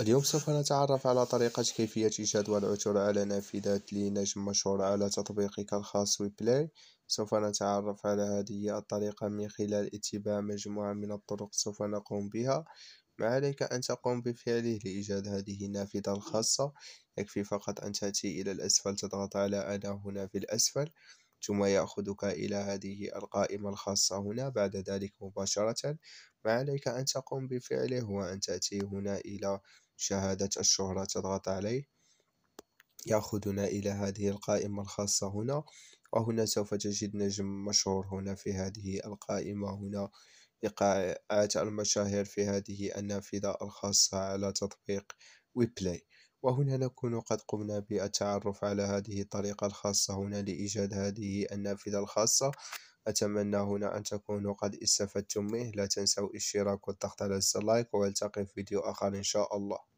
اليوم سوف نتعرف على طريقة كيفية إيجاد والعثور على نافذة لنجم مشهور على تطبيقك الخاص ويبلاي سوف نتعرف على هذه الطريقة من خلال اتباع مجموعة من الطرق سوف نقوم بها ما عليك أن تقوم بفعله لإيجاد هذه النافذة الخاصة يكفي فقط أن تأتي إلى الأسفل تضغط على أنا هنا في الأسفل ثم يأخذك إلى هذه القائمة الخاصة هنا بعد ذلك مباشرة ما عليك أن تقوم بفعله هو أن تأتي هنا إلى شهادة الشهرة تضغط عليه يأخذنا إلى هذه القائمة الخاصة هنا وهنا سوف تجد نجم مشهور هنا في هذه القائمة هنا لقاءات المشاهير في هذه النافذة الخاصة على تطبيق ويبلاي وهنا نكون قد قمنا بالتعرف على هذه الطريقة الخاصة هنا لإيجاد هذه النافذة الخاصة أتمنى هنا أن تكونوا قد استفدتم منه لا تنسوا الاشتراك والضغط على اللايك والتقي في فيديو آخر إن شاء الله